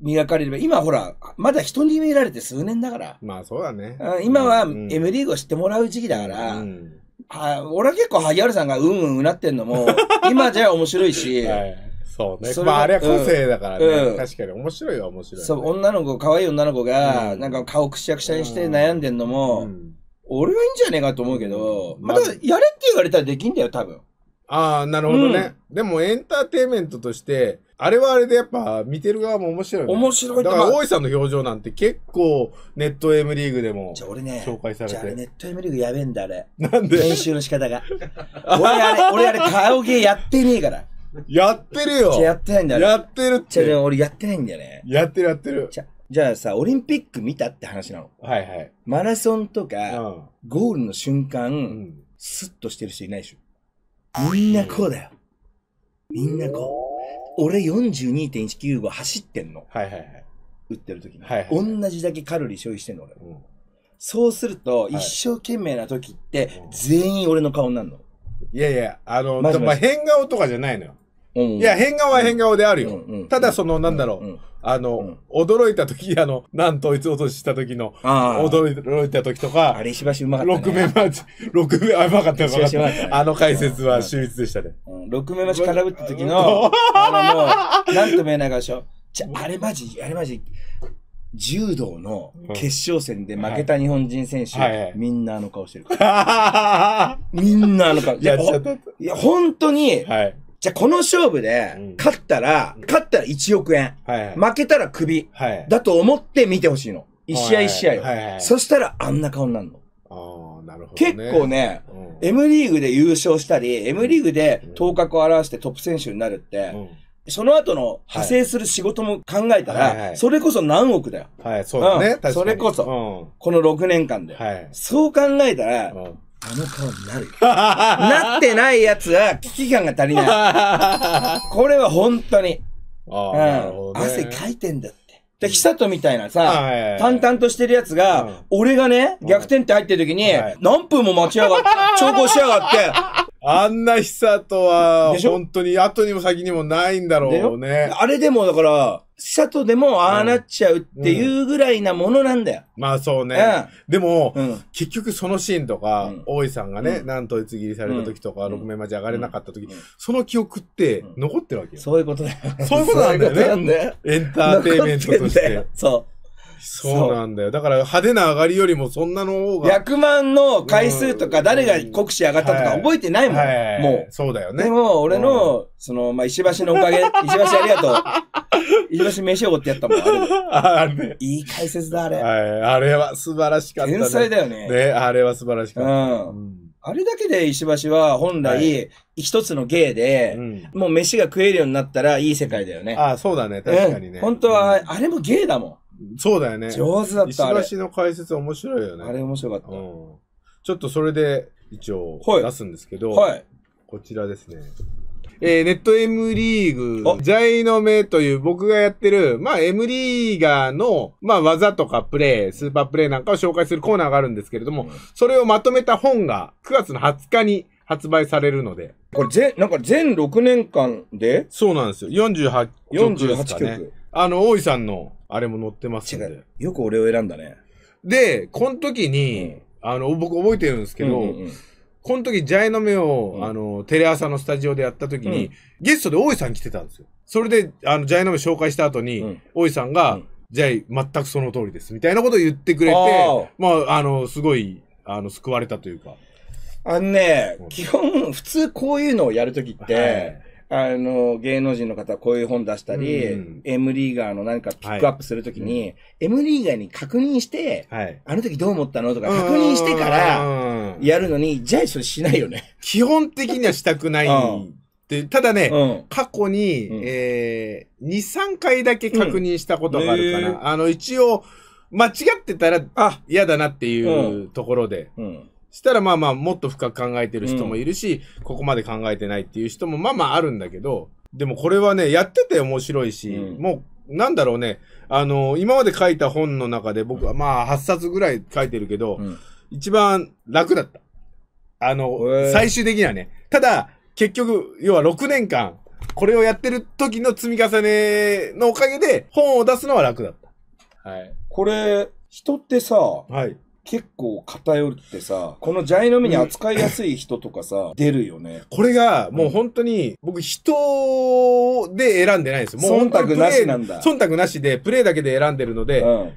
磨かれれば、今ほら、まだ人に見られて数年だから。まあそうだね。今は M リーグを知ってもらう時期だから、うん、は俺は結構萩原さんがうんうんうなってんのも、今じゃ面白いし、はい、そうね。まああれは個性だからね。うん、確かに面白いは面白い、ね、そう、女の子、可愛い女の子が、なんか顔くしゃくしゃにして悩んでんのも、俺はいいんじゃねえかと思うけど、まだやれって言われたらできんだよ、多分。ああ、なるほどね、うん、でもエンターテインメントとして、あれはあれでやっぱ見てる側も面白い、ね、面白いだから大井さんの表情なんて結構ネット M リーグでもじゃ俺ね、紹介されて。じゃあ俺じゃあネット M リーグやべえんだあれ。なんで練習の仕方が。俺あれ、俺あれ顔芸やってねえから。やってるよ。やってないんだよ。やってるって。じゃ俺やってないんだよね。やってるやってる。じゃじゃあさ、オリンピック見たって話なの。はいはい。マラソンとか、うん、ゴールの瞬間、うん、スッとしてる人いないでしょ。みんなこうだよ。みんなこう。俺42.195走ってんの。はいはいはい。打ってる時に。はいはい、同じだけカロリー消費してんの俺。うん、そうすると、一生懸命な時って、全員俺の顔になるの。いやいや、あの、まあ、変顔とかじゃないのよ。いや、変顔は変顔であるよ。ただ、その、なんだろう。あの、驚いた時、あの、なんといつ落とした時の、驚いた時とか、あれ、しばしうまかった、6目待ち、6 目、あ、うまかった、うまかあの解説は秀逸でしたね。6目待ち空振った時の、あの、もう、なんとも言えないでしょ。じゃ、あれマジ、あれマジ、柔道の決勝戦で負けた日本人選手、みんなあの顔してる。みんなあの顔。いや、本当に、はいじゃあこの勝負で、勝ったら、勝ったら1億円。負けたらはい。だと思って見てほしいの。一試合一試合そしたらあんな顔になるの。あなるほどね、結構ね、うん、M リーグで優勝したり、M リーグで頭角を表してトップ選手になるって、うん、その後の派生する仕事も考えたら、はいそれこそ何億だよ。はい、そうだね。うん、それこそ、この6年間で。はい、そう考えたら、あの顔になるよ。なってないやつは危機感が足りない。これは本当に。ああ、ね、汗かいてんだって。で、久トみたいなさ、淡々としてるやつが、うん、俺がね、逆転って入ってる時に、何分も待ちやがって、調合しやがって、あんな久トは、本当に後にも先にもないんだろうね。あれでもだから、さとでもああなっちゃうっていうぐらいなものなんだよ。まあそうね。うん、でも、うん、結局そのシーンとか、うん、大井さんがね、なんと一切りされた時とか、6名まで上がれなかった時、その記憶って残ってるわけよ。そういうことだよ。そういうことなんだよね。エンターテイメントとして。そう。そうなんだよ。だから派手な上がりよりもそんなの方が。100万の回数とか、誰が国士上がったとか覚えてないもん。はいもう。そうだよね。でも、俺の、その、まあ、石橋のおかげ、石橋ありがとう。石橋飯おごってやったもん。あれ、ね、いい解説だ、あれ。はい。あれは素晴らしかった、ね。天才だよね。ね、あれは素晴らしかった。うん。あれだけで石橋は本来、一つの芸で、もう飯が食えるようになったらいい世界だよね。ああ、そうだね。確かにね。本当は、あれも芸だもん。そうだよね。上手だった石橋の解説面白いよね。あれ面白かった。うん、ちょっとそれで一応出すんですけど、はい、はい、こちらですね。えー、ネット M リーグ、ジャイの目という僕がやってる、まあ M リーガーの、まあ技とかプレイ、スーパープレイなんかを紹介するコーナーがあるんですけれども、うん、それをまとめた本が9月の20日に発売されるので。これぜ、なんか全6年間でそうなんですよ。48曲ですか、ね。48曲。あの、大井さんの、あれも載ってますんで。よく俺を選んだね。で、この時に、うん、あの、僕覚えてるんですけど、うんうんうんこの時、ジャイの目を、うん、あの、テレ朝のスタジオでやった時に、うん、ゲストで大井さん来てたんですよ。それで、あの、ジャイの目紹介した後に、うん、大井さんが、ジャイ、全くその通りです、みたいなことを言ってくれて、まあ、あの、すごい、あの、救われたというか。あのね、基本、普通こういうのをやるときって、はい、あの、芸能人の方はこういう本出したり、うん、M リーガーの何かピックアップするときに、はい、M リーガーに確認して、はい、あの時どう思ったのとか確認してから、やるのに、じゃあそれしないよね。基本的にはしたくないうんで、ただね、うん、過去に、うん、えー、2、3回だけ確認したことがあるかな。うん、あの、一応、間違ってたら、あ、嫌だなっていうところで。うんしたらまあまあもっと深く考えてる人もいるし、うん、ここまで考えてないっていう人もまあまああるんだけど、でもこれはね、やってて面白いし、うん、もう、なんだろうね、あのー、今まで書いた本の中で僕はまあ8冊ぐらい書いてるけど、うん、一番楽だった。あの、最終的にはね。ただ、結局、要は6年間、これをやってる時の積み重ねのおかげで、本を出すのは楽だった。はい。これ、人ってさ、はい。結構偏ってさ、このジャイの目に扱いやすい人とかさ、出るよね。これが、もう本当に、僕人で選んでないんですよ。もう忖度なしなんだ。忖度なしで、プレイだけで選んでるので、うん、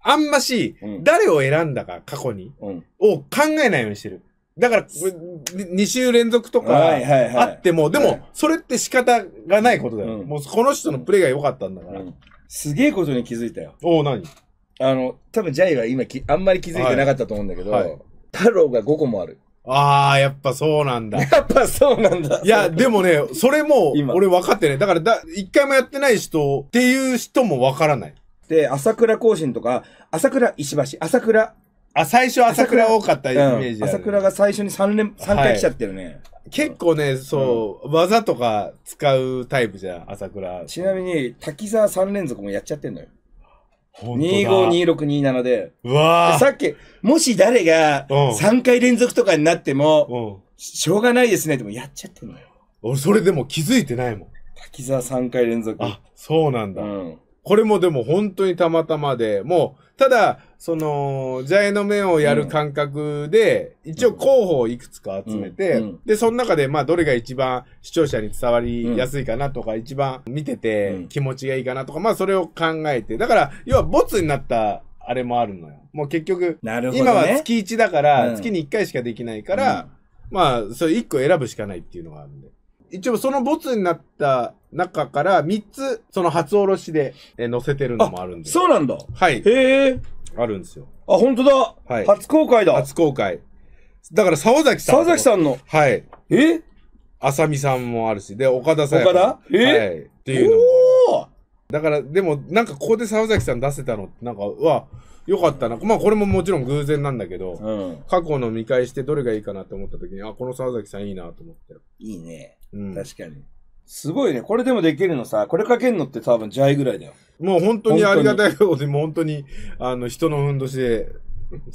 あんまし、誰を選んだか、過去に、うん、を考えないようにしてる。だから、2週連続とかあっても、でも、それって仕方がないことだよ。うん、もうこの人のプレイが良かったんだから。すげえことに気づいたよ。おお、何あの、多分ジャイは今き、あんまり気づいてなかったと思うんだけど、はいはい、太郎が5個もある。ああ、やっぱそうなんだ。やっぱそうなんだ。いや、でもね、それも、俺分かってね。だからだ、一回もやってない人っていう人も分からない。で、朝倉更新とか、朝倉石橋、朝倉。あ、最初朝倉多かったイメージ、ね、朝倉が最初に3連、三回来ちゃってるね。はい、結構ね、そう、うん、技とか使うタイプじゃん、朝倉。ちなみに、滝沢3連続もやっちゃってんのよ。252627で。うわさっき、もし誰が3回連続とかになっても、しょうがないですね。でもやっちゃってんのよ。俺、それでも気づいてないもん。滝沢3回連続。あ、そうなんだ。うん、これもでも本当にたまたまで、もう、ただ、その、ジャイの面をやる感覚で、一応候補をいくつか集めて、で、その中で、まあ、どれが一番視聴者に伝わりやすいかなとか、一番見てて気持ちがいいかなとか、まあ、それを考えて、だから、要は、ボツになったあれもあるのよ。もう結局、今は月1だから、月に1回しかできないから、まあ、それ1個選ぶしかないっていうのがあるんで。一応そのボツになった中から3つ、その初おろしで載せてるのもあるんで。そうなんだ。はい。へえ。あるんですよ。あ、本当だ、はい、初公開だ初公開。だから沢崎さん。沢崎さんの。はい。え浅見さんもあるし、で、岡田さん。岡田えはい。っていうのも。おだから、でも、なんかここで沢崎さん出せたのって、なんか、うわ、よかったな。まあ、これももちろん偶然なんだけど、うん。過去の見返してどれがいいかなって思った時に、あ、この沢崎さんいいなと思って。いいね。うん。確かに。すごいね。これでもできるのさ、これかけるのって多分ジャイぐらいだよ。もう本当にありがたいことで、もう本当に、あの、人のふんどしで、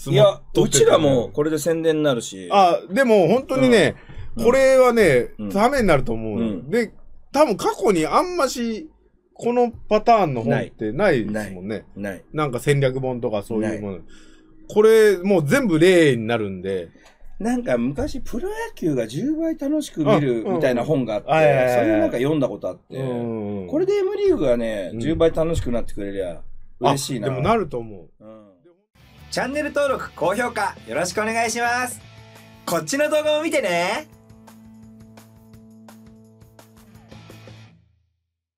いや、うちらもこれで宣伝になるし。あ、でも本当にね、うん、これはね、うん、ためになると思う、うん、で、多分過去にあんまし、このパターンの本ってないですもんね。ない。ないなんか戦略本とかそういうもの。これ、もう全部例になるんで。なんか昔プロ野球が10倍楽しく見るみたいな本があって、それをなんか読んだことあって、これで M リーグがね、10倍楽しくなってくれりゃ嬉しいな。でもなると思う、うん。チャンネル登録、高評価よろしくお願いします。こっちの動画も見てね